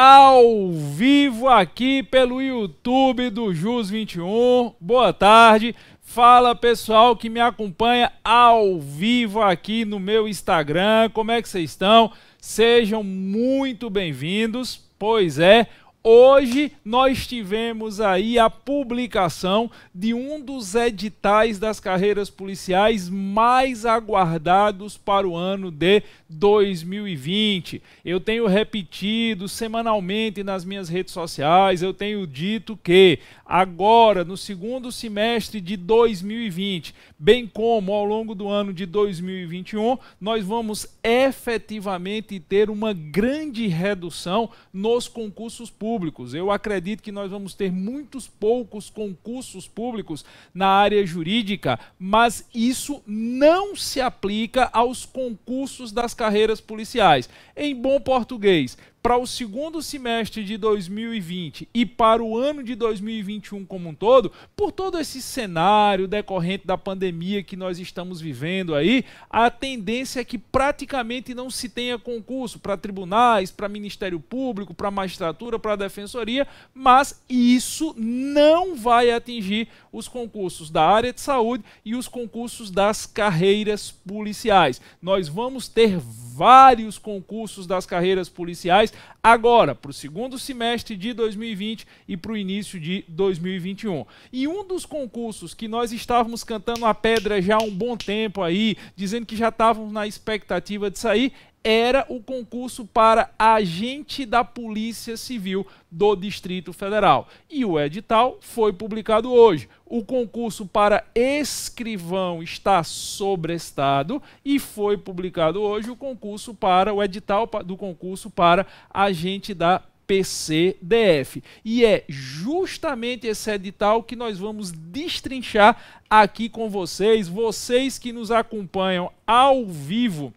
ao vivo aqui pelo YouTube do Jus 21. Boa tarde. Fala pessoal que me acompanha ao vivo aqui no meu Instagram. Como é que vocês estão? Sejam muito bem-vindos. Pois é, Hoje nós tivemos aí a publicação de um dos editais das carreiras policiais mais aguardados para o ano de 2020. Eu tenho repetido semanalmente nas minhas redes sociais, eu tenho dito que agora, no segundo semestre de 2020, bem como ao longo do ano de 2021, nós vamos efetivamente ter uma grande redução nos concursos públicos. Eu acredito que nós vamos ter muitos poucos concursos públicos na área jurídica, mas isso não se aplica aos concursos das carreiras policiais. Em bom português, para o segundo semestre de 2020 e para o ano de 2021 como um todo, por todo esse cenário decorrente da pandemia que nós estamos vivendo aí, a tendência é que praticamente não se tenha concurso para tribunais, para Ministério Público, para magistratura, para defensoria, mas isso não vai atingir os concursos da área de saúde e os concursos das carreiras policiais. Nós vamos ter vários concursos das carreiras policiais agora, para o segundo semestre de 2020 e para o início de 2021. E um dos concursos que nós estávamos cantando a pedra já há um bom tempo aí, dizendo que já estávamos na expectativa de sair, era o concurso para agente da Polícia Civil do Distrito Federal. E o edital foi publicado hoje. O concurso para escrivão está sobrestado e foi publicado hoje o concurso para o edital do concurso para agente da PCDF. E é justamente esse edital que nós vamos destrinchar aqui com vocês, vocês que nos acompanham ao vivo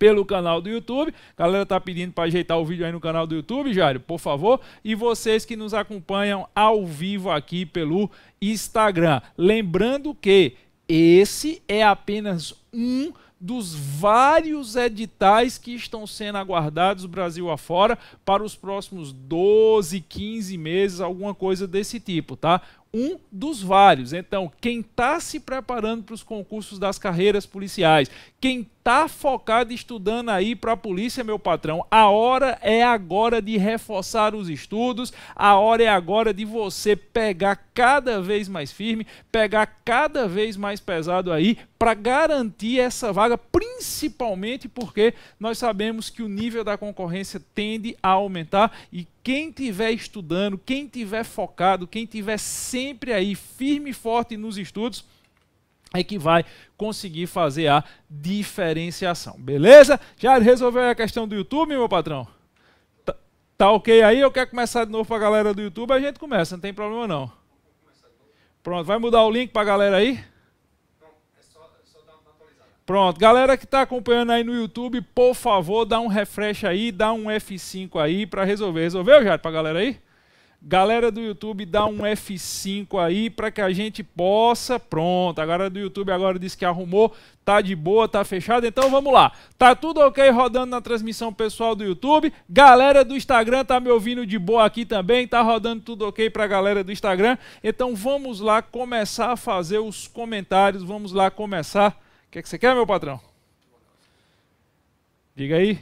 pelo canal do YouTube. Galera tá pedindo para ajeitar o vídeo aí no canal do YouTube, Jairo, por favor. E vocês que nos acompanham ao vivo aqui pelo Instagram. Lembrando que esse é apenas um dos vários editais que estão sendo aguardados Brasil afora para os próximos 12, 15 meses, alguma coisa desse tipo, tá? um dos vários. Então, quem está se preparando para os concursos das carreiras policiais, quem está focado estudando aí para a polícia, meu patrão, a hora é agora de reforçar os estudos, a hora é agora de você pegar cada vez mais firme, pegar cada vez mais pesado aí para garantir essa vaga, principalmente porque nós sabemos que o nível da concorrência tende a aumentar e quem tiver estudando, quem tiver focado, quem tiver sempre aí firme e forte nos estudos, é que vai conseguir fazer a diferenciação. Beleza? Já resolveu a questão do YouTube, meu patrão? Tá, tá ok aí? Eu quero começar de novo para a galera do YouTube, a gente começa, não tem problema não. Pronto, vai mudar o link para a galera aí? Pronto, galera que está acompanhando aí no YouTube, por favor, dá um refresh aí, dá um F5 aí para resolver. Resolveu, já para a galera aí? Galera do YouTube, dá um F5 aí para que a gente possa. Pronto, a galera do YouTube agora disse que arrumou, tá de boa, tá fechado. Então vamos lá. Tá tudo ok rodando na transmissão pessoal do YouTube. Galera do Instagram tá me ouvindo de boa aqui também, tá rodando tudo ok para a galera do Instagram. Então vamos lá começar a fazer os comentários, vamos lá começar o que, é que você quer, meu patrão? Diga aí.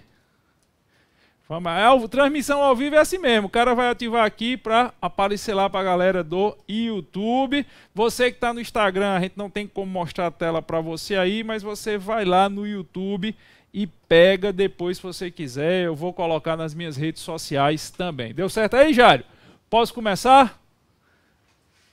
É transmissão ao vivo é assim mesmo. O cara vai ativar aqui para aparecer lá para a galera do YouTube. Você que está no Instagram, a gente não tem como mostrar a tela para você aí, mas você vai lá no YouTube e pega depois se você quiser. Eu vou colocar nas minhas redes sociais também. Deu certo aí, Jário? Posso começar?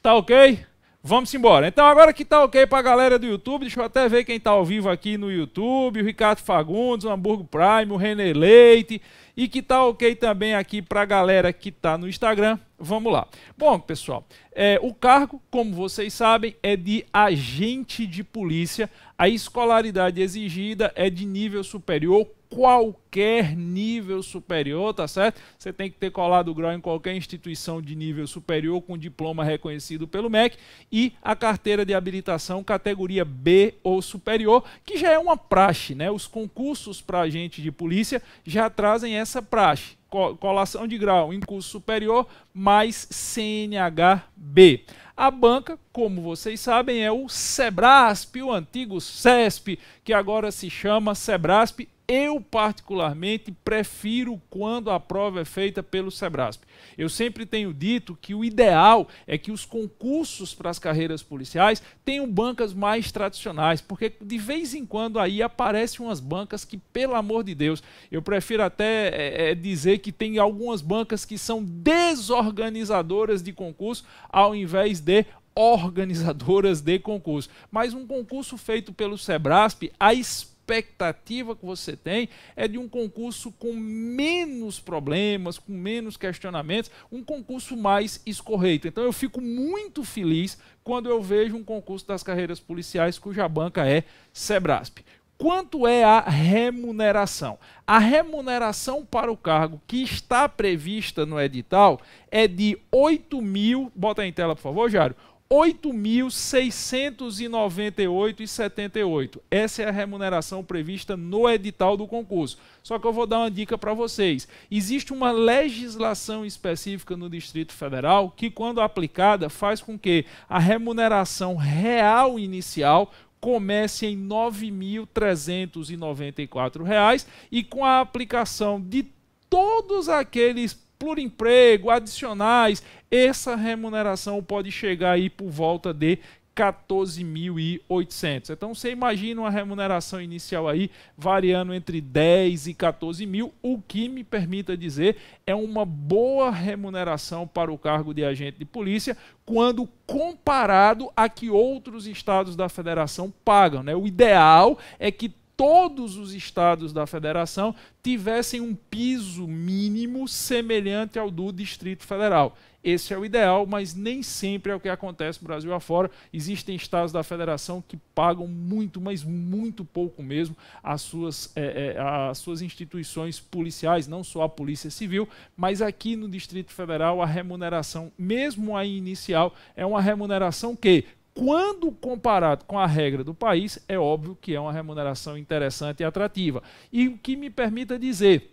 Tá ok? Vamos embora. Então agora que tá ok pra galera do YouTube, deixa eu até ver quem tá ao vivo aqui no YouTube, o Ricardo Fagundes, o Hamburgo Prime, o René Leite, e que tá ok também aqui pra galera que tá no Instagram. Vamos lá. Bom, pessoal, é, o cargo, como vocês sabem, é de agente de polícia. A escolaridade exigida é de nível superior qualquer nível superior, tá certo? Você tem que ter colado o grau em qualquer instituição de nível superior com diploma reconhecido pelo MEC e a carteira de habilitação categoria B ou superior, que já é uma praxe, né? Os concursos para agente de polícia já trazem essa praxe. Colação de grau em curso superior mais CNHB. A banca, como vocês sabem, é o SEBRASP, o antigo SESP, que agora se chama SEBRASP eu, particularmente, prefiro quando a prova é feita pelo SEBRASP. Eu sempre tenho dito que o ideal é que os concursos para as carreiras policiais tenham bancas mais tradicionais, porque de vez em quando aí aparecem umas bancas que, pelo amor de Deus, eu prefiro até é, é dizer que tem algumas bancas que são desorganizadoras de concurso, ao invés de organizadoras de concurso. Mas um concurso feito pelo SEBRASP, a espécie expectativa que você tem é de um concurso com menos problemas, com menos questionamentos, um concurso mais escorreito. Então eu fico muito feliz quando eu vejo um concurso das carreiras policiais cuja banca é Sebrasp. Quanto é a remuneração? A remuneração para o cargo que está prevista no edital é de 8 mil. Bota em tela, por favor, Jário. 8.698,78. Essa é a remuneração prevista no edital do concurso. Só que eu vou dar uma dica para vocês. Existe uma legislação específica no Distrito Federal que, quando aplicada, faz com que a remuneração real inicial comece em R$ 9.394 e com a aplicação de todos aqueles por emprego, adicionais, essa remuneração pode chegar aí por volta de 14.800. Então você imagina uma remuneração inicial aí variando entre 10 e 14 mil, o que me permita dizer é uma boa remuneração para o cargo de agente de polícia quando comparado a que outros estados da federação pagam. Né? O ideal é que todos os estados da federação tivessem um piso mínimo semelhante ao do Distrito Federal. Esse é o ideal, mas nem sempre é o que acontece no Brasil afora. Existem estados da federação que pagam muito, mas muito pouco mesmo, as suas, é, é, suas instituições policiais, não só a Polícia Civil, mas aqui no Distrito Federal a remuneração, mesmo a inicial, é uma remuneração que, quando comparado com a regra do país, é óbvio que é uma remuneração interessante e atrativa. E o que me permita dizer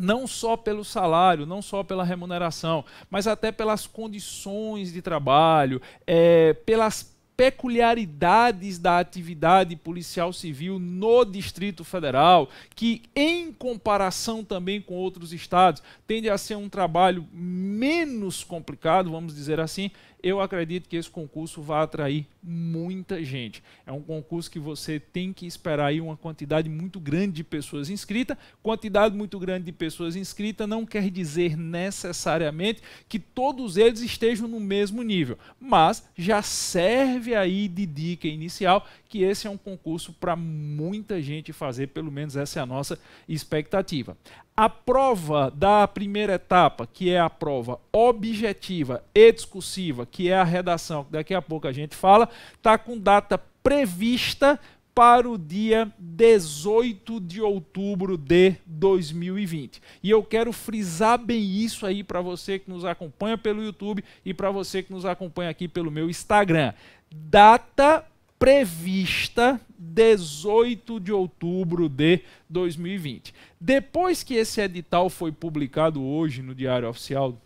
não só pelo salário, não só pela remuneração, mas até pelas condições de trabalho, é, pelas peculiaridades da atividade policial civil no Distrito Federal, que em comparação também com outros estados, tende a ser um trabalho menos complicado, vamos dizer assim, eu acredito que esse concurso vai atrair muita gente. É um concurso que você tem que esperar aí uma quantidade muito grande de pessoas inscritas. Quantidade muito grande de pessoas inscritas não quer dizer necessariamente que todos eles estejam no mesmo nível, mas já serve aí de dica inicial que esse é um concurso para muita gente fazer, pelo menos essa é a nossa expectativa. A prova da primeira etapa, que é a prova objetiva e discursiva, que é a redação, que daqui a pouco a gente fala, está com data prevista para o dia 18 de outubro de 2020. E eu quero frisar bem isso aí para você que nos acompanha pelo YouTube e para você que nos acompanha aqui pelo meu Instagram. Data prevista 18 de outubro de 2020. Depois que esse edital foi publicado hoje no Diário Oficial,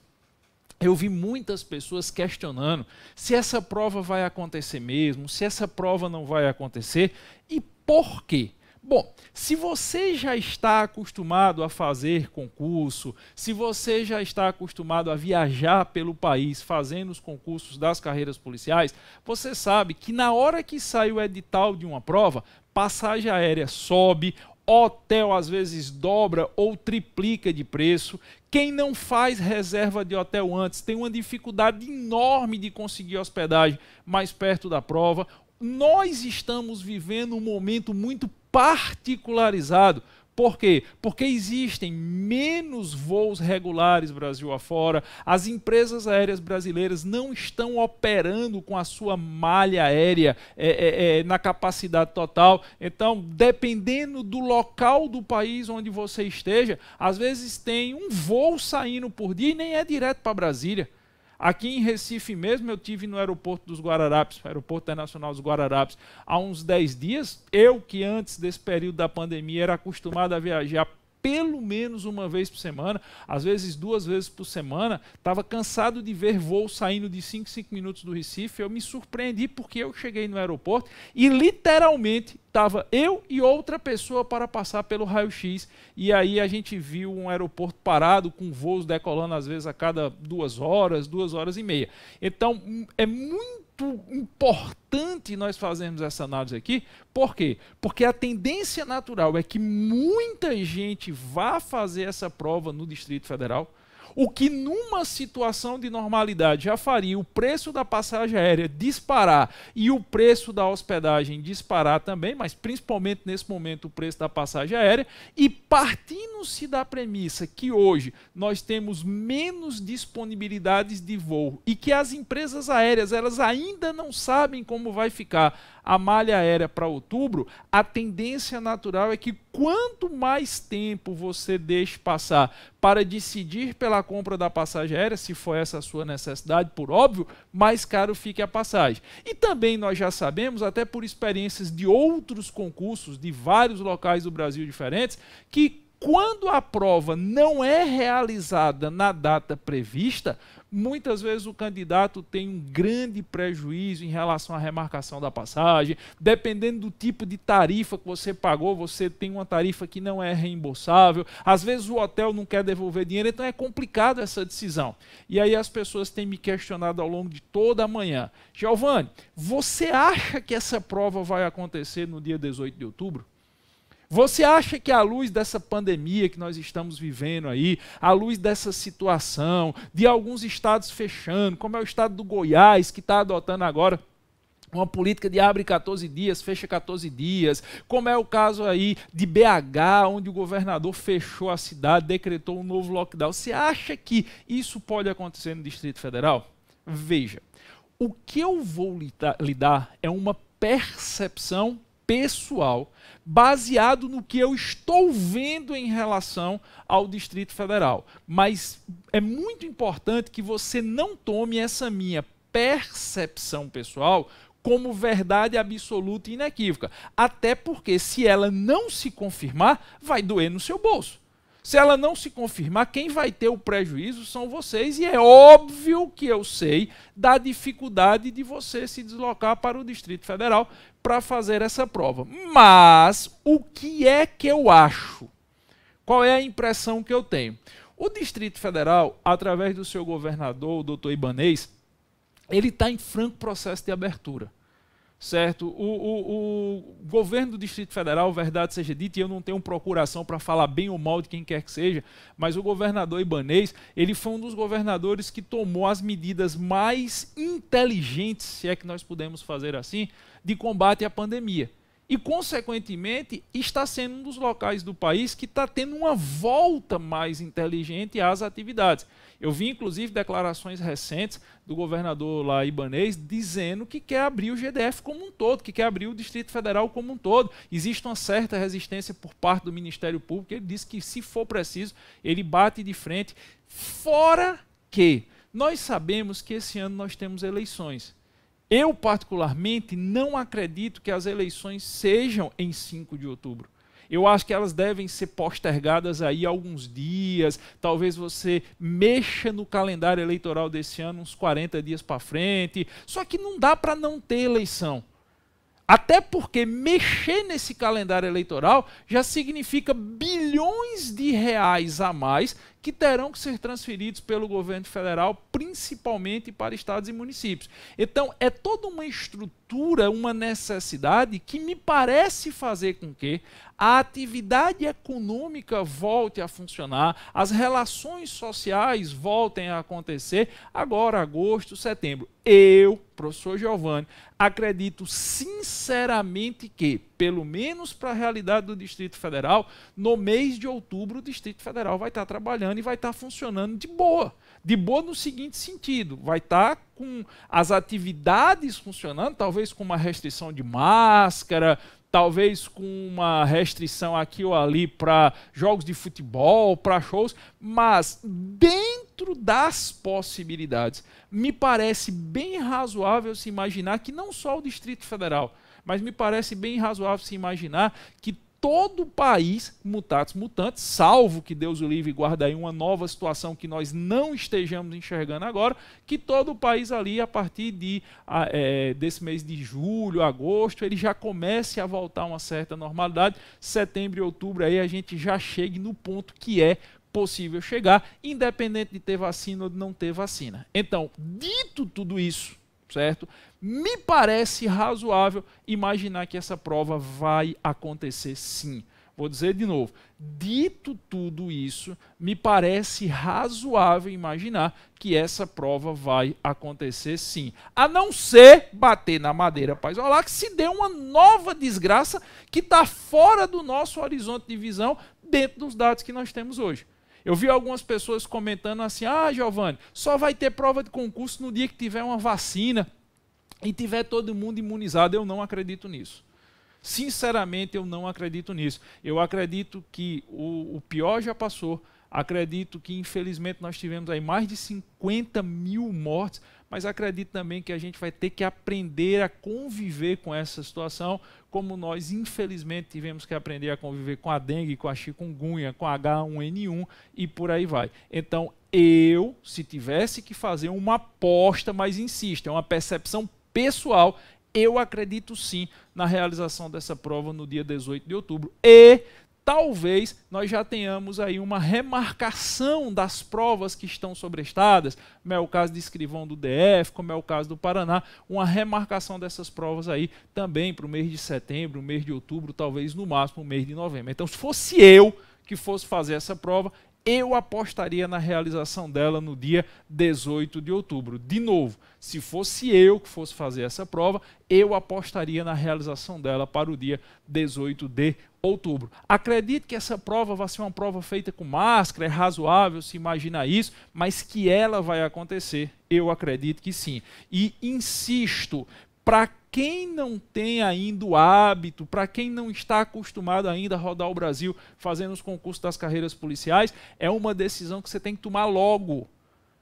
eu vi muitas pessoas questionando se essa prova vai acontecer mesmo, se essa prova não vai acontecer e por quê. Bom, se você já está acostumado a fazer concurso, se você já está acostumado a viajar pelo país fazendo os concursos das carreiras policiais, você sabe que na hora que sai o edital de uma prova, passagem aérea sobe, hotel às vezes dobra ou triplica de preço. Quem não faz reserva de hotel antes tem uma dificuldade enorme de conseguir hospedagem mais perto da prova. Nós estamos vivendo um momento muito particularizado. Por quê? Porque existem menos voos regulares Brasil afora, as empresas aéreas brasileiras não estão operando com a sua malha aérea é, é, é, na capacidade total. Então, dependendo do local do país onde você esteja, às vezes tem um voo saindo por dia e nem é direto para Brasília. Aqui em Recife mesmo, eu tive no aeroporto dos Guararapes, aeroporto internacional dos Guararapes, há uns 10 dias. Eu, que antes desse período da pandemia era acostumado a viajar pelo menos uma vez por semana, às vezes duas vezes por semana, estava cansado de ver voo saindo de 5 5 minutos do Recife. Eu me surpreendi porque eu cheguei no aeroporto e literalmente estava eu e outra pessoa para passar pelo raio-x. E aí a gente viu um aeroporto parado, com voos decolando às vezes a cada duas horas, duas horas e meia. Então é muito muito importante nós fazermos essa análise aqui. Por quê? Porque a tendência natural é que muita gente vá fazer essa prova no Distrito Federal o que numa situação de normalidade já faria o preço da passagem aérea disparar e o preço da hospedagem disparar também, mas principalmente nesse momento o preço da passagem aérea. E partindo-se da premissa que hoje nós temos menos disponibilidades de voo e que as empresas aéreas elas ainda não sabem como vai ficar a malha aérea para outubro, a tendência natural é que quanto mais tempo você deixe passar para decidir pela compra da passagem aérea, se for essa a sua necessidade, por óbvio, mais caro fique a passagem. E também nós já sabemos, até por experiências de outros concursos de vários locais do Brasil diferentes, que quando a prova não é realizada na data prevista, muitas vezes o candidato tem um grande prejuízo em relação à remarcação da passagem. Dependendo do tipo de tarifa que você pagou, você tem uma tarifa que não é reembolsável. Às vezes o hotel não quer devolver dinheiro, então é complicado essa decisão. E aí as pessoas têm me questionado ao longo de toda a manhã: Giovanni, você acha que essa prova vai acontecer no dia 18 de outubro? Você acha que à luz dessa pandemia que nós estamos vivendo aí, à luz dessa situação, de alguns estados fechando, como é o estado do Goiás, que está adotando agora uma política de abre 14 dias, fecha 14 dias, como é o caso aí de BH, onde o governador fechou a cidade, decretou um novo lockdown. Você acha que isso pode acontecer no Distrito Federal? Veja, o que eu vou lhe dar é uma percepção pessoal, baseado no que eu estou vendo em relação ao Distrito Federal. Mas é muito importante que você não tome essa minha percepção pessoal como verdade absoluta e inequívoca. Até porque, se ela não se confirmar, vai doer no seu bolso. Se ela não se confirmar, quem vai ter o prejuízo são vocês, e é óbvio que eu sei da dificuldade de você se deslocar para o Distrito Federal para fazer essa prova. Mas o que é que eu acho? Qual é a impressão que eu tenho? O Distrito Federal, através do seu governador, o doutor Ibanês, ele está em franco processo de abertura certo? O, o, o, governo do Distrito Federal, verdade seja dita, e eu não tenho procuração para falar bem ou mal de quem quer que seja, mas o governador Ibanês, ele foi um dos governadores que tomou as medidas mais inteligentes, se é que nós podemos fazer assim, de combate à pandemia. E, consequentemente, está sendo um dos locais do país que está tendo uma volta mais inteligente às atividades. Eu vi, inclusive, declarações recentes do governador lá ibanês dizendo que quer abrir o GDF como um todo, que quer abrir o Distrito Federal como um todo. Existe uma certa resistência por parte do Ministério Público. Ele diz que, se for preciso, ele bate de frente. Fora que nós sabemos que esse ano nós temos eleições. Eu, particularmente, não acredito que as eleições sejam em 5 de outubro. Eu acho que elas devem ser postergadas aí alguns dias. Talvez você mexa no calendário eleitoral desse ano uns 40 dias para frente. Só que não dá para não ter eleição. Até porque mexer nesse calendário eleitoral já significa bilhões de reais a mais que terão que ser transferidos pelo governo federal, principalmente para estados e municípios. Então, é toda uma estrutura, uma necessidade que me parece fazer com que a atividade econômica volte a funcionar, as relações sociais voltem a acontecer agora, agosto, setembro. Eu, professor Giovanni, acredito sinceramente que, pelo menos para a realidade do Distrito Federal, no mês de outubro o Distrito Federal vai estar trabalhando vai estar tá funcionando de boa. De boa no seguinte sentido, vai estar tá com as atividades funcionando, talvez com uma restrição de máscara, talvez com uma restrição aqui ou ali para jogos de futebol, para shows, mas dentro das possibilidades, me parece bem razoável se imaginar que não só o Distrito Federal, mas me parece bem razoável se imaginar que todo o país, mutatis mutantes, salvo que Deus o livre e guarda aí uma nova situação que nós não estejamos enxergando agora, que todo o país ali, a partir de, a, ah, é, desse mês de julho, agosto, ele já comece a voltar a uma certa normalidade. Setembro e outubro aí a gente já chegue no ponto que é possível chegar, independente de ter vacina ou de não ter vacina. Então, dito tudo isso, certo? Me parece razoável imaginar que essa prova vai acontecer sim. Vou dizer de novo, dito tudo isso, me parece razoável imaginar que essa prova vai acontecer sim. A não ser bater na madeira para isolar, que se dê uma nova desgraça que está fora do nosso horizonte de visão dentro dos dados que nós temos hoje. Eu vi algumas pessoas comentando assim: ah, Giovanni, só vai ter prova de concurso no dia que tiver uma vacina e tiver todo mundo imunizado. Eu não acredito nisso. Sinceramente, eu não acredito nisso. Eu acredito que o, o pior já passou. Acredito que, infelizmente, nós tivemos aí mais de 50 mil mortes, mas acredito também que a gente vai ter que aprender a conviver com essa situação, como nós infelizmente tivemos que aprender a conviver com a dengue, com a chikungunya, com a H1N1 e por aí vai. Então, eu, se tivesse que fazer uma aposta, mas insisto, é uma percepção pessoal, eu acredito sim na realização dessa prova no dia 18 de outubro. E talvez nós já tenhamos aí uma remarcação das provas que estão sobrestadas, como é o caso de escrivão do DF, como é o caso do Paraná, uma remarcação dessas provas aí também para o mês de setembro, mês de outubro, talvez no máximo o mês de novembro. Então, se fosse eu que fosse fazer essa prova, eu apostaria na realização dela no dia 18 de outubro. De novo, se fosse eu que fosse fazer essa prova, eu apostaria na realização dela para o dia 18 de outubro. Acredito que essa prova vai ser uma prova feita com máscara, é razoável se imaginar isso, mas que ela vai acontecer, eu acredito que sim. E insisto, para quem não tem ainda o hábito, para quem não está acostumado ainda a rodar o Brasil fazendo os concursos das carreiras policiais, é uma decisão que você tem que tomar logo.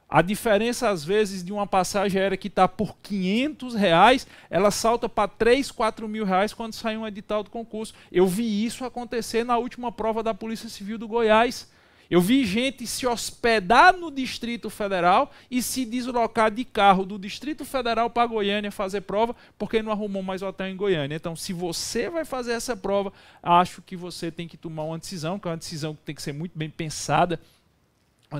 A diferença, às vezes, de uma passagem aérea que está por 500 reais, ela salta para 3, 4 mil reais quando sai um edital do concurso. Eu vi isso acontecer na última prova da Polícia Civil do Goiás. Eu vi gente se hospedar no Distrito Federal e se deslocar de carro do Distrito Federal para Goiânia fazer prova, porque não arrumou mais hotel em Goiânia. Então, se você vai fazer essa prova, acho que você tem que tomar uma decisão, que é uma decisão que tem que ser muito bem pensada,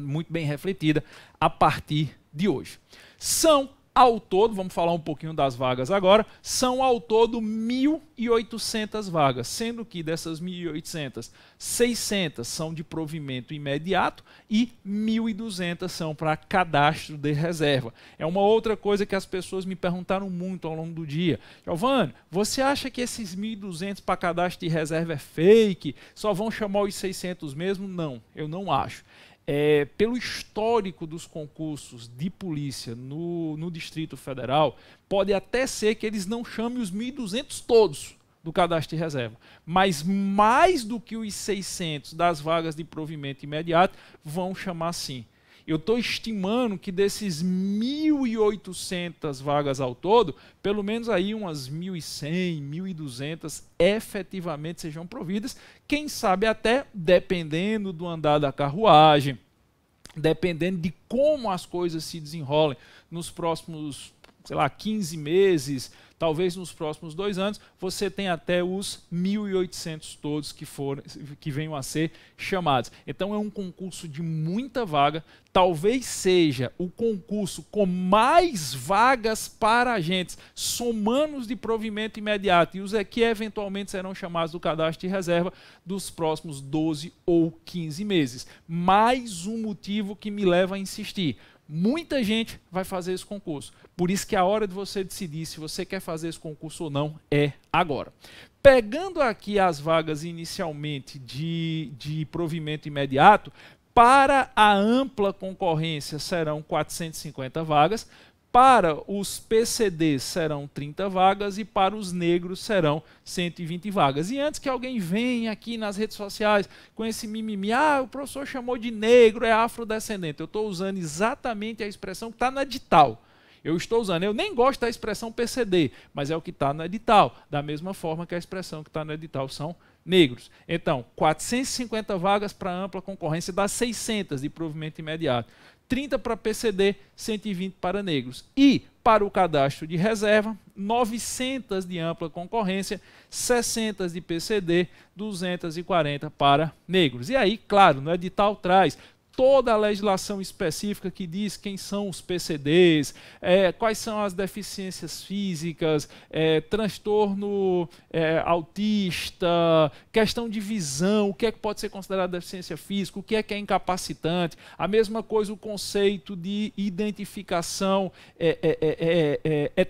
muito bem refletida a partir de hoje. São ao todo, vamos falar um pouquinho das vagas agora, são ao todo 1.800 vagas, sendo que dessas 1.800, 600 são de provimento imediato e 1.200 são para cadastro de reserva. É uma outra coisa que as pessoas me perguntaram muito ao longo do dia. Giovanni, você acha que esses 1.200 para cadastro de reserva é fake? Só vão chamar os 600 mesmo? Não, eu não acho é, pelo histórico dos concursos de polícia no, no Distrito Federal, pode até ser que eles não chamem os 1.200 todos do cadastro de reserva. Mas mais do que os 600 das vagas de provimento imediato vão chamar sim. Eu estou estimando que desses 1.800 vagas ao todo, pelo menos aí umas 1.100, 1.200 efetivamente sejam providas. Quem sabe até dependendo do andar da carruagem, dependendo de como as coisas se desenrolem nos próximos sei lá, 15 meses, talvez nos próximos dois anos, você tem até os 1.800 todos que, for, que venham a ser chamados. Então é um concurso de muita vaga, talvez seja o concurso com mais vagas para agentes, somando de provimento imediato e os que eventualmente serão chamados do cadastro de reserva dos próximos 12 ou 15 meses. Mais um motivo que me leva a insistir Muita gente vai fazer esse concurso. Por isso que é a hora de você decidir se você quer fazer esse concurso ou não é agora. Pegando aqui as vagas inicialmente de, de provimento imediato, para a ampla concorrência serão 450 vagas, para os PCD serão 30 vagas e para os negros serão 120 vagas. E antes que alguém venha aqui nas redes sociais com esse mimimi, ah, o professor chamou de negro, é afrodescendente. Eu estou usando exatamente a expressão que está na edital. Eu estou usando, eu nem gosto da expressão PCD, mas é o que está no edital, da mesma forma que a expressão que está no edital são negros. Então, 450 vagas para ampla concorrência das 600 de provimento imediato. 30 para PCD, 120 para negros. E para o cadastro de reserva, 900 de ampla concorrência, 60 de PCD, 240 para negros. E aí, claro, no edital traz toda a legislação específica que diz quem são os PCDs, é, quais são as deficiências físicas, é, transtorno é, autista, questão de visão, o que é que pode ser considerado deficiência física, o que é que é incapacitante. A mesma coisa o conceito de identificação etênica é,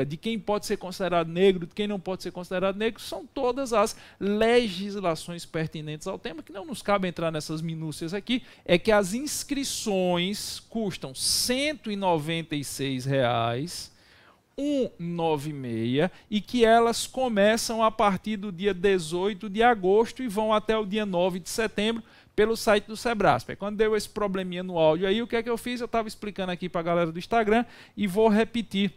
é, é, de quem pode ser considerado negro, de quem não pode ser considerado negro, são todas as legislações pertinentes ao tema que não nos cabe entrar nessas minúcias aqui é que as inscrições custam R$ 196,00. 196 e que elas começam a partir do dia 18 de agosto e vão até o dia 9 de setembro pelo site do Sebrasp. Quando deu esse probleminha no áudio aí, o que é que eu fiz? Eu estava explicando aqui para a galera do Instagram e vou repetir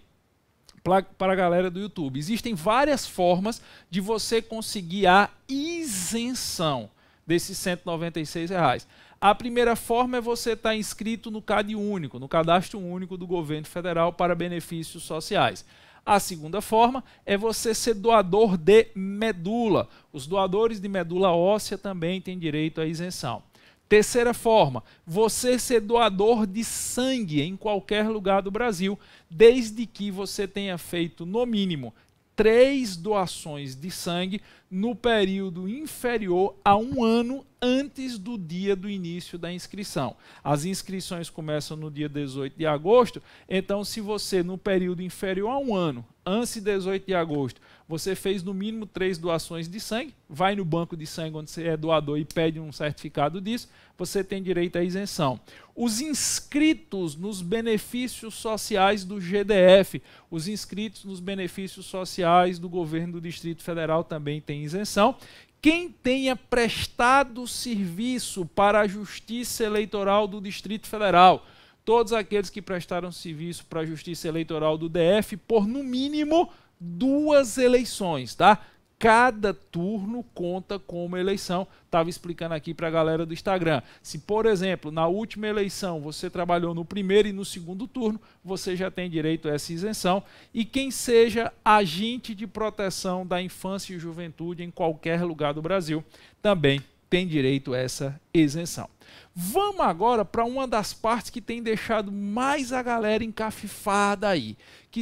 para a galera do YouTube. Existem várias formas de você conseguir a isenção desses 196 reais. A primeira forma é você estar tá inscrito no CAD único, no Cadastro Único do Governo Federal para benefícios sociais. A segunda forma é você ser doador de medula. Os doadores de medula óssea também têm direito à isenção. Terceira forma, você ser doador de sangue em qualquer lugar do Brasil, desde que você tenha feito, no mínimo, três doações de sangue no período inferior a um ano antes do dia do início da inscrição. As inscrições começam no dia 18 de agosto, então, se você, no período inferior a um ano, antes de 18 de agosto, você fez no mínimo três doações de sangue, vai no banco de sangue onde você é doador e pede um certificado disso, você tem direito à isenção. Os inscritos nos benefícios sociais do GDF, os inscritos nos benefícios sociais do governo do Distrito Federal também têm isenção. Quem tenha prestado serviço para a Justiça Eleitoral do Distrito Federal, todos aqueles que prestaram serviço para a Justiça Eleitoral do DF por no mínimo duas eleições, tá? Cada turno conta como eleição. Estava explicando aqui para a galera do Instagram. Se, por exemplo, na última eleição você trabalhou no primeiro e no segundo turno, você já tem direito a essa isenção. E quem seja agente de proteção da infância e juventude em qualquer lugar do Brasil também tem direito a essa isenção. Vamos agora para uma das partes que tem deixado mais a galera encafifada aí, que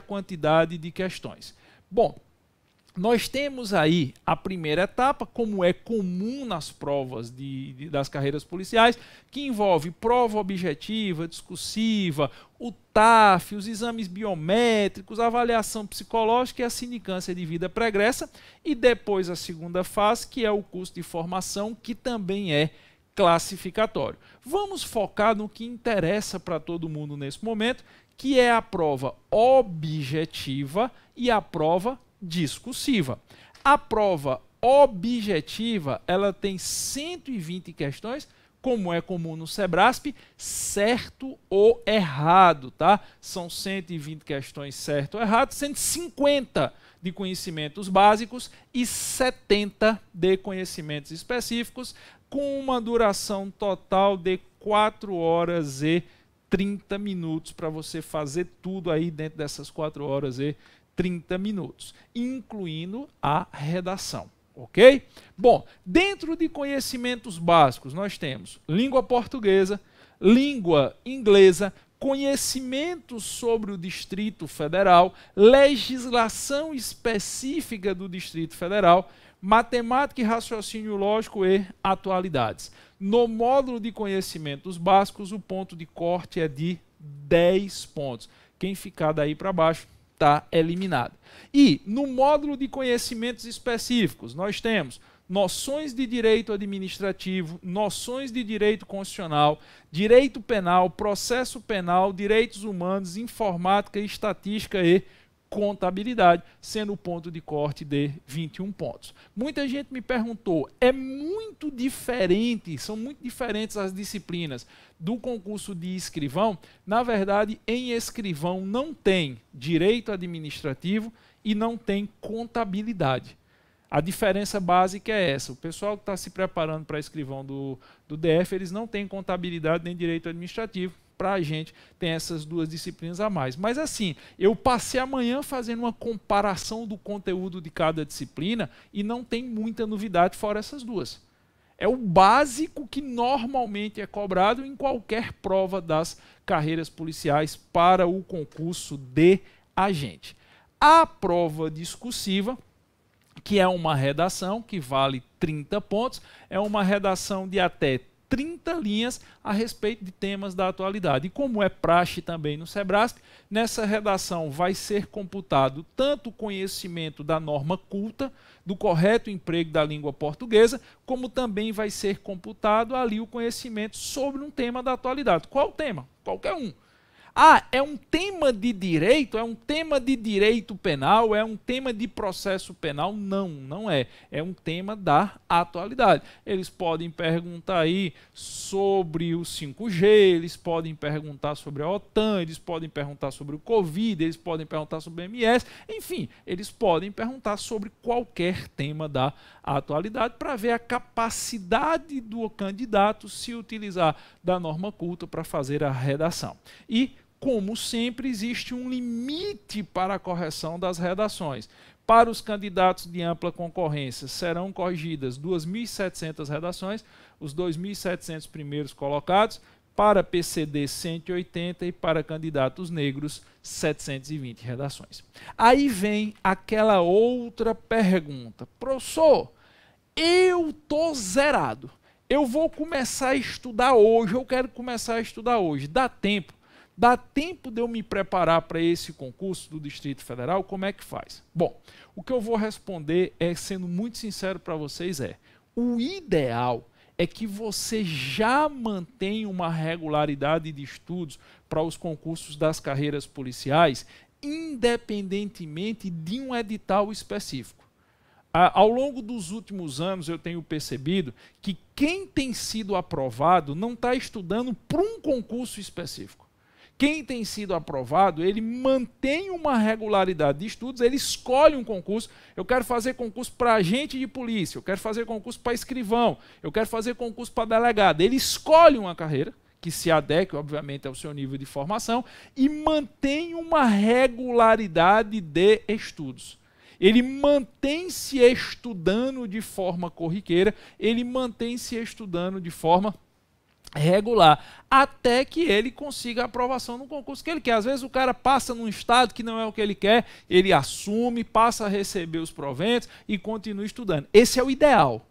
quantidade de questões. Bom, nós temos aí a primeira etapa, como é comum nas provas de, de, das carreiras policiais, que envolve prova objetiva, discursiva, o TAF, os exames biométricos, avaliação psicológica e a sindicância de vida pregressa. E depois a segunda fase, que é o curso de formação, que também é classificatório. Vamos focar no que interessa para todo mundo nesse momento, que é a prova objetiva e a prova discursiva. A prova objetiva, ela tem 120 questões, como é comum no Sebrasp, certo ou errado, tá? São 120 questões certo ou errado, 150 de conhecimentos básicos e 70 de conhecimentos específicos, com uma duração total de 4 horas e 30 minutos para você fazer tudo aí dentro dessas 4 horas e 30 minutos, incluindo a redação. Ok? Bom, dentro de conhecimentos básicos, nós temos língua portuguesa, língua inglesa, conhecimento sobre o Distrito Federal, legislação específica do Distrito Federal, matemática e raciocínio lógico e atualidades. No módulo de conhecimentos básicos, o ponto de corte é de 10 pontos. Quem ficar daí para baixo está eliminado. E no módulo de conhecimentos específicos, nós temos noções de direito administrativo, noções de direito constitucional, direito penal, processo penal, direitos humanos, informática, estatística e contabilidade, sendo o ponto de corte de 21 pontos. Muita gente me perguntou, é muito diferente, são muito diferentes as disciplinas do concurso de escrivão. Na verdade, em escrivão não tem direito administrativo e não tem contabilidade. A diferença básica é essa. O pessoal que está se preparando para escrivão do, do DF, eles não têm contabilidade nem direito administrativo para a gente tem essas duas disciplinas a mais. Mas assim, eu passei amanhã fazendo uma comparação do conteúdo de cada disciplina e não tem muita novidade fora essas duas. É o básico que normalmente é cobrado em qualquer prova das carreiras policiais para o concurso de agente. A prova discursiva, que é uma redação que vale 30 pontos, é uma redação de até 30 linhas a respeito de temas da atualidade. E como é praxe também no Sebrasc, nessa redação vai ser computado tanto o conhecimento da norma culta, do correto emprego da língua portuguesa, como também vai ser computado ali o conhecimento sobre um tema da atualidade. Qual tema? Qualquer um ah, é um tema de direito? É um tema de direito penal? É um tema de processo penal? Não, não é. É um tema da atualidade. Eles podem perguntar aí sobre o 5G, eles podem perguntar sobre a OTAN, eles podem perguntar sobre o Covid, eles podem perguntar sobre o MS, enfim, eles podem perguntar sobre qualquer tema da atualidade para ver a capacidade do candidato se utilizar da norma culta para fazer a redação. E como sempre, existe um limite para a correção das redações. Para os candidatos de ampla concorrência, serão corrigidas 2.700 redações, os 2.700 primeiros colocados, para PCD 180 e para candidatos negros 720 redações. Aí vem aquela outra pergunta. Professor, eu tô zerado. Eu vou começar a estudar hoje, eu quero começar a estudar hoje. Dá tempo Dá tempo de eu me preparar para esse concurso do Distrito Federal? Como é que faz? Bom, o que eu vou responder é, sendo muito sincero para vocês, é: o ideal é que você já mantenha uma regularidade de estudos para os concursos das carreiras policiais, independentemente de um edital específico. ao longo dos últimos anos, eu tenho percebido que quem tem sido aprovado não está estudando para um concurso específico quem tem sido aprovado, ele mantém uma regularidade de estudos, ele escolhe um concurso. Eu quero fazer concurso para agente de polícia, eu quero fazer concurso para escrivão, eu quero fazer concurso para delegado. Ele escolhe uma carreira que se adeque, obviamente, ao seu nível de formação e mantém uma regularidade de estudos. Ele mantém-se estudando de forma corriqueira, ele mantém-se estudando de forma regular, até que ele consiga a aprovação no concurso que ele quer. Às vezes o cara passa num estado que não é o que ele quer, ele assume, passa a receber os proventos e continua estudando. Esse é o ideal,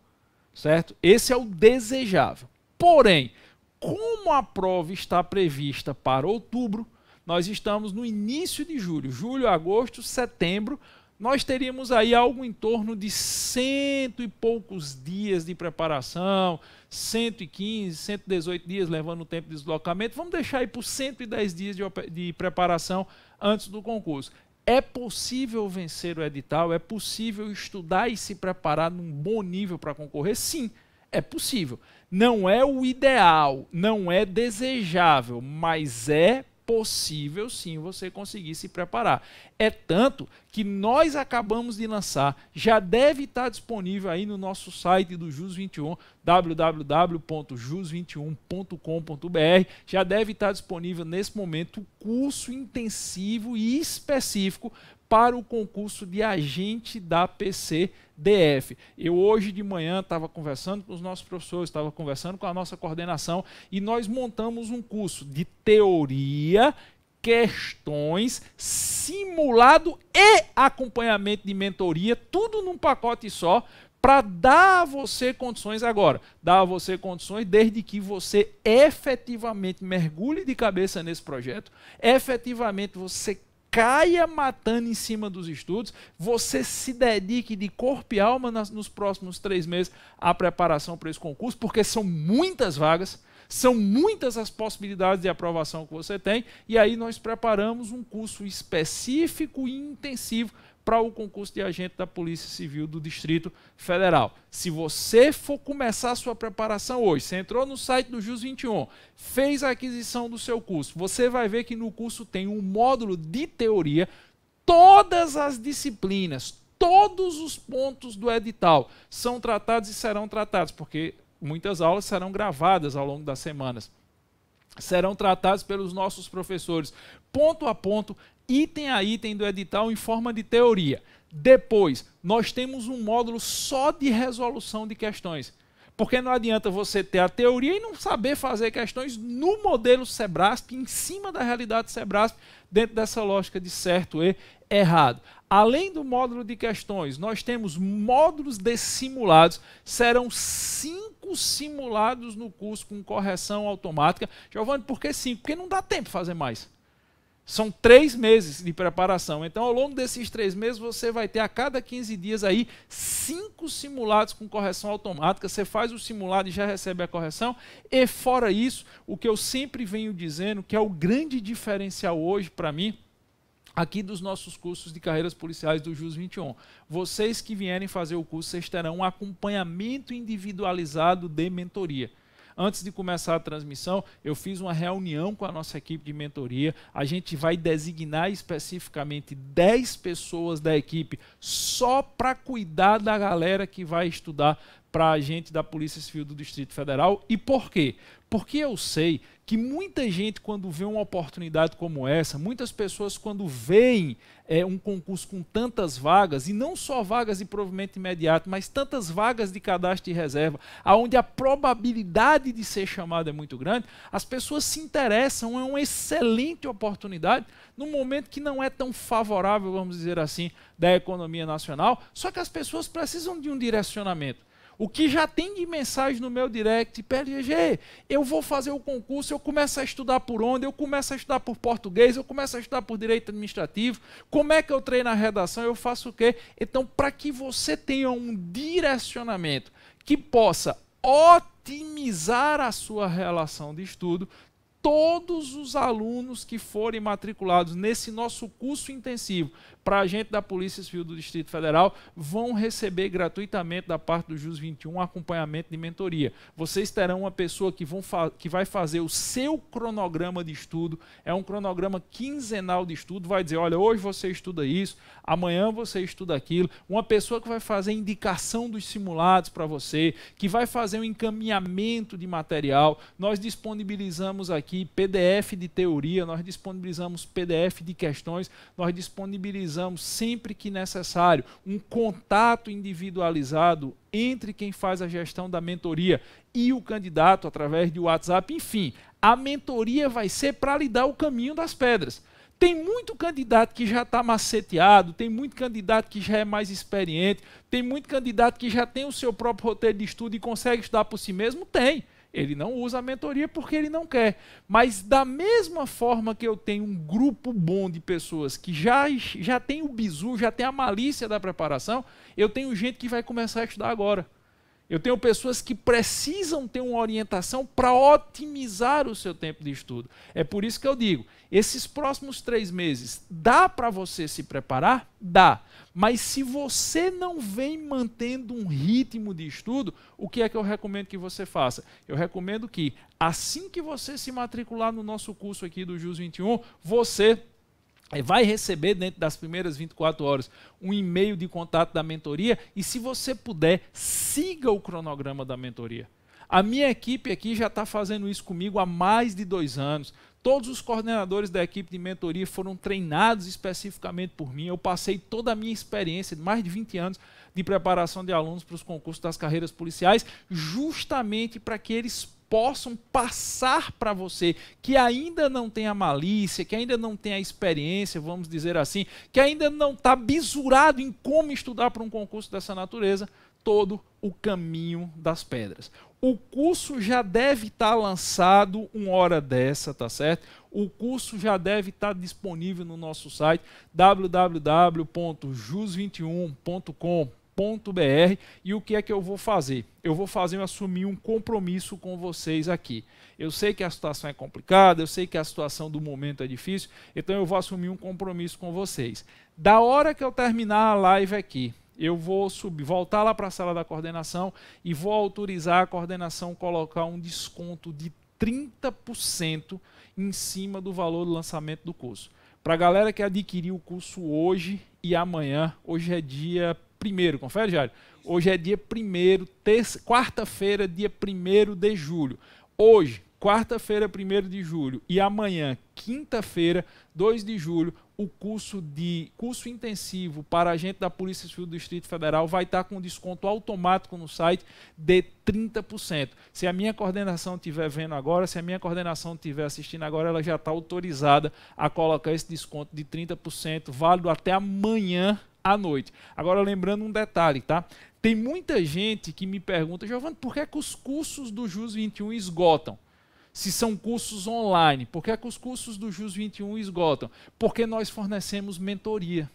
certo? Esse é o desejável. Porém, como a prova está prevista para outubro, nós estamos no início de julho, julho, agosto, setembro, nós teríamos aí algo em torno de cento e poucos dias de preparação, 115, 118 dias, levando o tempo de deslocamento, vamos deixar aí por 110 dias de, de preparação antes do concurso. É possível vencer o edital? É possível estudar e se preparar num bom nível para concorrer? Sim, é possível. Não é o ideal, não é desejável, mas é possível sim você conseguir se preparar. É tanto que nós acabamos de lançar, já deve estar disponível aí no nosso site do JUS21, www.jus21.com.br, já deve estar disponível nesse momento o curso intensivo e específico para o concurso de agente da PCDF. Eu hoje de manhã estava conversando com os nossos professores, estava conversando com a nossa coordenação e nós montamos um curso de teoria, questões, simulado e acompanhamento de mentoria, tudo num pacote só, para dar a você condições agora, dar a você condições desde que você efetivamente mergulhe de cabeça nesse projeto, efetivamente você caia matando em cima dos estudos, você se dedique de corpo e alma nas, nos próximos três meses à preparação para esse concurso, porque são muitas vagas, são muitas as possibilidades de aprovação que você tem, e aí nós preparamos um curso específico e intensivo para o concurso de agente da Polícia Civil do Distrito Federal. Se você for começar a sua preparação hoje, você entrou no site do JUS 21, fez a aquisição do seu curso, você vai ver que no curso tem um módulo de teoria, todas as disciplinas, todos os pontos do edital são tratados e serão tratados, porque muitas aulas serão gravadas ao longo das semanas serão tratados pelos nossos professores, ponto a ponto, item a item do edital em forma de teoria. Depois, nós temos um módulo só de resolução de questões. Porque não adianta você ter a teoria e não saber fazer questões no modelo Sebrasp, em cima da realidade Sebrasp, dentro dessa lógica de certo e errado. Além do módulo de questões, nós temos módulos de simulados. Serão cinco simulados no curso com correção automática. Giovanni, por que cinco? Porque não dá tempo fazer mais. São três meses de preparação. Então, ao longo desses três meses, você vai ter a cada 15 dias aí cinco simulados com correção automática. Você faz o simulado e já recebe a correção. E fora isso, o que eu sempre venho dizendo, que é o grande diferencial hoje para mim, aqui dos nossos cursos de carreiras policiais do JUS 21. Vocês que vierem fazer o curso, vocês terão um acompanhamento individualizado de mentoria. Antes de começar a transmissão, eu fiz uma reunião com a nossa equipe de mentoria. A gente vai designar especificamente 10 pessoas da equipe só para cuidar da galera que vai estudar para a gente da Polícia Civil do Distrito Federal. E por quê? Porque eu sei que muita gente, quando vê uma oportunidade como essa, muitas pessoas, quando veem é, um concurso com tantas vagas, e não só vagas de provimento imediato, mas tantas vagas de cadastro e reserva, onde a probabilidade de ser chamado é muito grande, as pessoas se interessam, é uma excelente oportunidade, num momento que não é tão favorável, vamos dizer assim, da economia nacional, só que as pessoas precisam de um direcionamento. O que já tem de mensagem no meu direct, PLG, eu vou fazer o concurso, eu começo a estudar por onde, eu começo a estudar por português, eu começo a estudar por direito administrativo, como é que eu treino a redação, eu faço o quê? Então, para que você tenha um direcionamento que possa otimizar a sua relação de estudo, todos os alunos que forem matriculados nesse nosso curso intensivo para agente da Polícia Civil do Distrito Federal, vão receber gratuitamente da parte do JUS 21 acompanhamento de mentoria. Vocês terão uma pessoa que, vão que vai fazer o seu cronograma de estudo, é um cronograma quinzenal de estudo, vai dizer, olha, hoje você estuda isso, amanhã você estuda aquilo, uma pessoa que vai fazer indicação dos simulados para você, que vai fazer um encaminhamento de material. Nós disponibilizamos aqui PDF de teoria, nós disponibilizamos PDF de questões, nós disponibilizamos precisamos, sempre que necessário, um contato individualizado entre quem faz a gestão da mentoria e o candidato através de WhatsApp. Enfim, a mentoria vai ser para lhe dar o caminho das pedras. Tem muito candidato que já está maceteado, tem muito candidato que já é mais experiente, tem muito candidato que já tem o seu próprio roteiro de estudo e consegue estudar por si mesmo? Tem. Ele não usa a mentoria porque ele não quer. Mas da mesma forma que eu tenho um grupo bom de pessoas que já, já tem o bizu, já tem a malícia da preparação, eu tenho gente que vai começar a estudar agora. Eu tenho pessoas que precisam ter uma orientação para otimizar o seu tempo de estudo. É por isso que eu digo, esses próximos três meses, dá para você se preparar? Dá. Mas se você não vem mantendo um ritmo de estudo, o que é que eu recomendo que você faça? Eu recomendo que, assim que você se matricular no nosso curso aqui do JUS 21, você é, vai receber dentro das primeiras 24 horas um e-mail de contato da mentoria e se você puder, siga o cronograma da mentoria. A minha equipe aqui já está fazendo isso comigo há mais de dois anos. Todos os coordenadores da equipe de mentoria foram treinados especificamente por mim. Eu passei toda a minha experiência, de mais de 20 anos, de preparação de alunos para os concursos das carreiras policiais, justamente para que eles possam passar para você, que ainda não tem a malícia, que ainda não tem a experiência, vamos dizer assim, que ainda não está bisurado em como estudar para um concurso dessa natureza, todo o caminho das pedras. O curso já deve estar tá lançado uma hora dessa, tá certo? O curso já deve estar tá disponível no nosso site www.jus21.com www.ecoagro.com.br e o que é que eu vou fazer? Eu vou fazer eu assumir um compromisso com vocês aqui. Eu sei que a situação é complicada, eu sei que a situação do momento é difícil, então eu vou assumir um compromisso com vocês. Da hora que eu terminar a live aqui, eu vou subir, voltar lá para a sala da coordenação e vou autorizar a coordenação colocar um desconto de 30% em cima do valor do lançamento do curso. Para a galera que adquiriu o curso hoje e amanhã, hoje é dia primeiro, confere, Jário? Hoje é dia primeiro, quarta-feira, dia primeiro de julho. Hoje, quarta-feira, primeiro de julho, e amanhã, quinta-feira, 2 de julho, o curso de curso intensivo para agente da Polícia Civil do Distrito Federal vai estar com desconto automático no site de 30%. Se a minha coordenação estiver vendo agora, se a minha coordenação estiver assistindo agora, ela já está autorizada a colocar esse desconto de 30%, válido até amanhã à noite. Agora, lembrando um detalhe, tá? Tem muita gente que me pergunta, Giovanni, por que, é que os cursos do JUS 21 esgotam? Se são cursos online, por que, é que os cursos do JUS 21 esgotam? Porque nós fornecemos mentoria.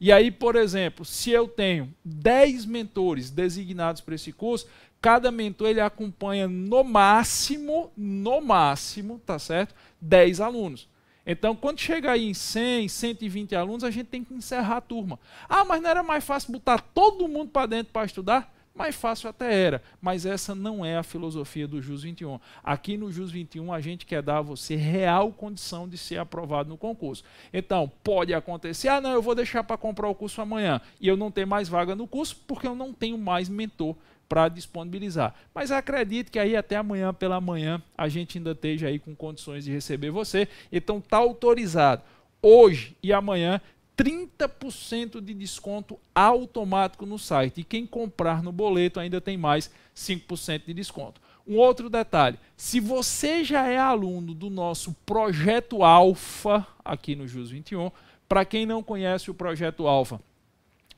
E aí, por exemplo, se eu tenho 10 mentores designados para esse curso, cada mentor ele acompanha no máximo, no máximo, tá certo? 10 alunos. Então, quando chegar aí em 100, 120 alunos, a gente tem que encerrar a turma. Ah, mas não era mais fácil botar todo mundo para dentro para estudar? Mais fácil até era, mas essa não é a filosofia do JUS 21. Aqui no JUS 21 a gente quer dar a você real condição de ser aprovado no concurso. Então, pode acontecer, ah, não, eu vou deixar para comprar o curso amanhã e eu não tenho mais vaga no curso porque eu não tenho mais mentor para disponibilizar. Mas acredito que aí até amanhã pela manhã a gente ainda esteja aí com condições de receber você. Então tá autorizado hoje e amanhã 30% de desconto automático no site. E quem comprar no boleto ainda tem mais 5% de desconto. Um outro detalhe: se você já é aluno do nosso projeto Alfa aqui no JUS 21, para quem não conhece o projeto Alfa,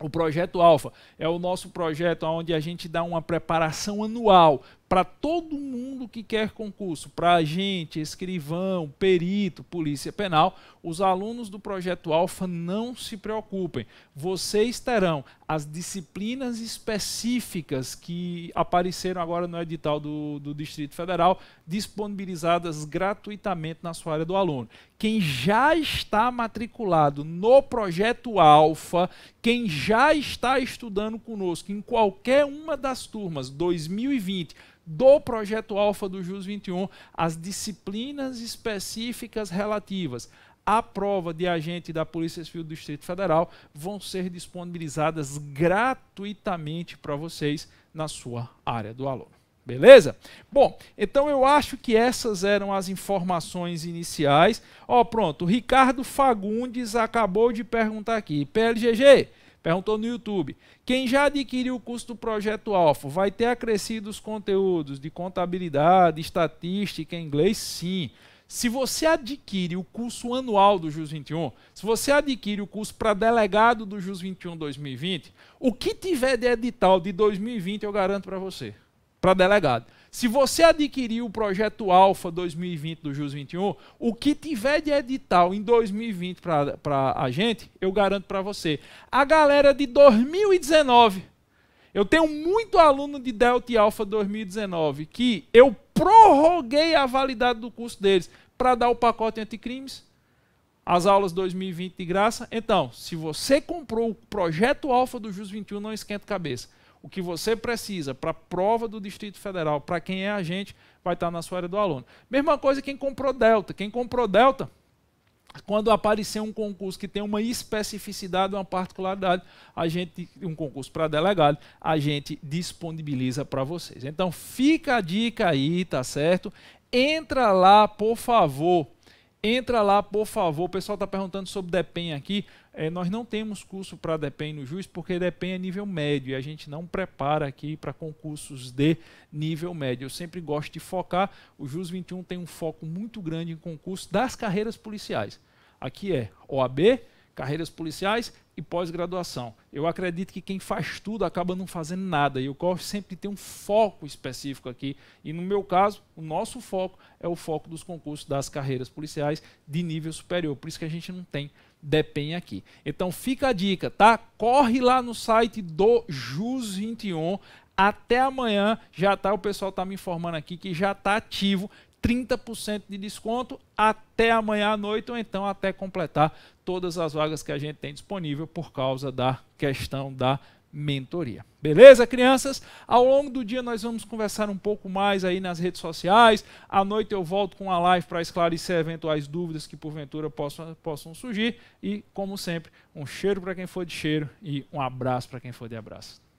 o projeto Alfa é o nosso projeto onde a gente dá uma preparação anual para todo mundo que quer concurso, para agente, escrivão, perito, polícia penal, os alunos do projeto Alfa não se preocupem. Vocês terão as disciplinas específicas que apareceram agora no edital do, do Distrito Federal, disponibilizadas gratuitamente na sua área do aluno. Quem já está matriculado no projeto Alfa, quem já está estudando conosco em qualquer uma das turmas 2020, do projeto Alfa do JUS 21 as disciplinas específicas relativas à prova de agente da Polícia Civil do Distrito Federal vão ser disponibilizadas gratuitamente para vocês na sua área do aluno. Beleza? Bom, então eu acho que essas eram as informações iniciais. Ó, oh, pronto, o Ricardo Fagundes acabou de perguntar aqui. PLGG, Perguntou no YouTube. Quem já adquiriu o curso do Projeto Alfa vai ter acrescidos conteúdos de contabilidade, estatística, inglês? Sim. Se você adquire o curso anual do JUS 21, se você adquire o curso para delegado do JUS 21 2020, o que tiver de edital de 2020 eu garanto para você, para delegado. Se você adquirir o projeto Alfa 2020 do JUS 21, o que tiver de edital em 2020 para a gente, eu garanto para você. A galera de 2019, eu tenho muito aluno de Delta e Alfa 2019 que eu prorroguei a validade do curso deles para dar o pacote anticrimes, as aulas 2020 de graça. Então, se você comprou o projeto Alfa do JUS 21, não esquenta a cabeça o que você precisa para a prova do Distrito Federal, para quem é agente, vai estar tá na sua área do aluno. Mesma coisa quem comprou Delta. Quem comprou Delta, quando aparecer um concurso que tem uma especificidade, uma particularidade, a gente, um concurso para delegado, a gente disponibiliza para vocês. Então fica a dica aí, tá certo? Entra lá, por favor, Entra lá, por favor. O pessoal está perguntando sobre DEPEN aqui. É, nós não temos curso para DEPEN no juiz porque DEPEN é nível médio e a gente não prepara aqui para concursos de nível médio. Eu sempre gosto de focar. O JUS 21 tem um foco muito grande em concurso das carreiras policiais. Aqui é OAB, carreiras policiais e pós-graduação. Eu acredito que quem faz tudo acaba não fazendo nada e o COF sempre tem um foco específico aqui. E no meu caso, o nosso foco é o foco dos concursos das carreiras policiais de nível superior. Por isso que a gente não tem DEPEN aqui. Então fica a dica, tá? Corre lá no site do JUS 21. Até amanhã já tá, o pessoal tá me informando aqui que já tá ativo. 30% de desconto até amanhã à noite ou então até completar todas as vagas que a gente tem disponível por causa da questão da mentoria. Beleza, crianças? Ao longo do dia nós vamos conversar um pouco mais aí nas redes sociais. À noite eu volto com a live para esclarecer eventuais dúvidas que porventura possam, possam surgir. E, como sempre, um cheiro para quem for de cheiro e um abraço para quem for de abraço.